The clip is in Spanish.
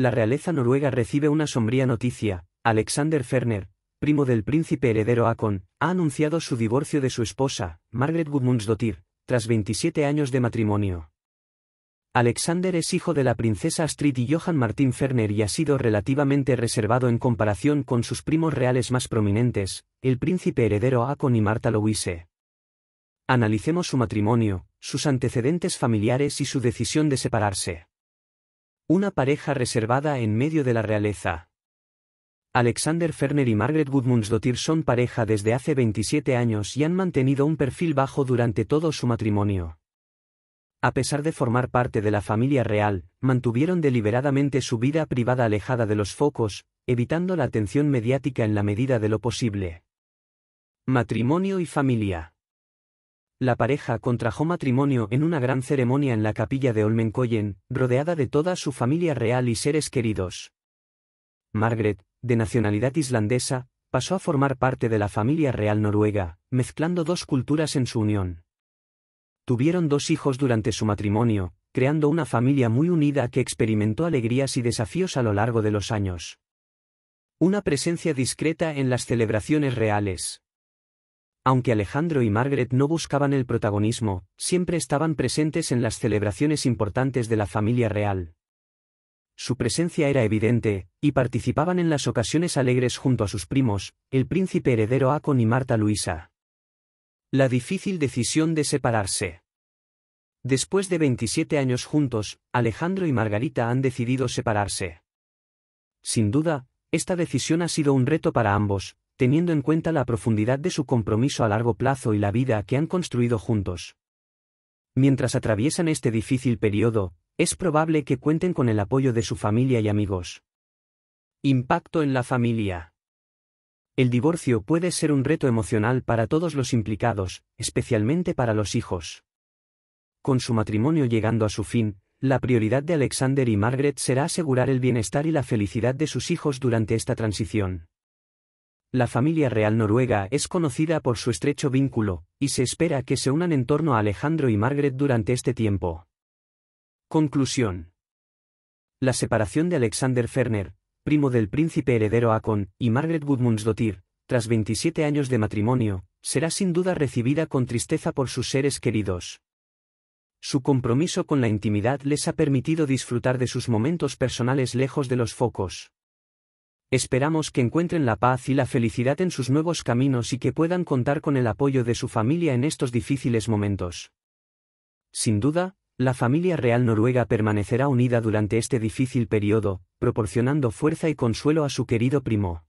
La realeza noruega recibe una sombría noticia, Alexander Ferner, primo del príncipe heredero Akon, ha anunciado su divorcio de su esposa, Margaret Gudmundsdottir, tras 27 años de matrimonio. Alexander es hijo de la princesa Astrid y Johann Martin Ferner y ha sido relativamente reservado en comparación con sus primos reales más prominentes, el príncipe heredero Akon y Marta Louise. Analicemos su matrimonio, sus antecedentes familiares y su decisión de separarse. Una pareja reservada en medio de la realeza. Alexander Ferner y Margaret Gudmundsdottir son pareja desde hace 27 años y han mantenido un perfil bajo durante todo su matrimonio. A pesar de formar parte de la familia real, mantuvieron deliberadamente su vida privada alejada de los focos, evitando la atención mediática en la medida de lo posible. Matrimonio y familia. La pareja contrajo matrimonio en una gran ceremonia en la capilla de Olmenkoyen, rodeada de toda su familia real y seres queridos. Margaret, de nacionalidad islandesa, pasó a formar parte de la familia real noruega, mezclando dos culturas en su unión. Tuvieron dos hijos durante su matrimonio, creando una familia muy unida que experimentó alegrías y desafíos a lo largo de los años. Una presencia discreta en las celebraciones reales. Aunque Alejandro y Margaret no buscaban el protagonismo, siempre estaban presentes en las celebraciones importantes de la familia real. Su presencia era evidente, y participaban en las ocasiones alegres junto a sus primos, el príncipe heredero Acon y Marta Luisa. La difícil decisión de separarse. Después de 27 años juntos, Alejandro y Margarita han decidido separarse. Sin duda, esta decisión ha sido un reto para ambos, teniendo en cuenta la profundidad de su compromiso a largo plazo y la vida que han construido juntos. Mientras atraviesan este difícil periodo, es probable que cuenten con el apoyo de su familia y amigos. Impacto en la familia. El divorcio puede ser un reto emocional para todos los implicados, especialmente para los hijos. Con su matrimonio llegando a su fin, la prioridad de Alexander y Margaret será asegurar el bienestar y la felicidad de sus hijos durante esta transición. La familia real noruega es conocida por su estrecho vínculo, y se espera que se unan en torno a Alejandro y Margaret durante este tiempo. Conclusión. La separación de Alexander Ferner, primo del príncipe heredero Akon, y Margaret Gudmundsdottir, tras 27 años de matrimonio, será sin duda recibida con tristeza por sus seres queridos. Su compromiso con la intimidad les ha permitido disfrutar de sus momentos personales lejos de los focos. Esperamos que encuentren la paz y la felicidad en sus nuevos caminos y que puedan contar con el apoyo de su familia en estos difíciles momentos. Sin duda, la familia real noruega permanecerá unida durante este difícil periodo, proporcionando fuerza y consuelo a su querido primo.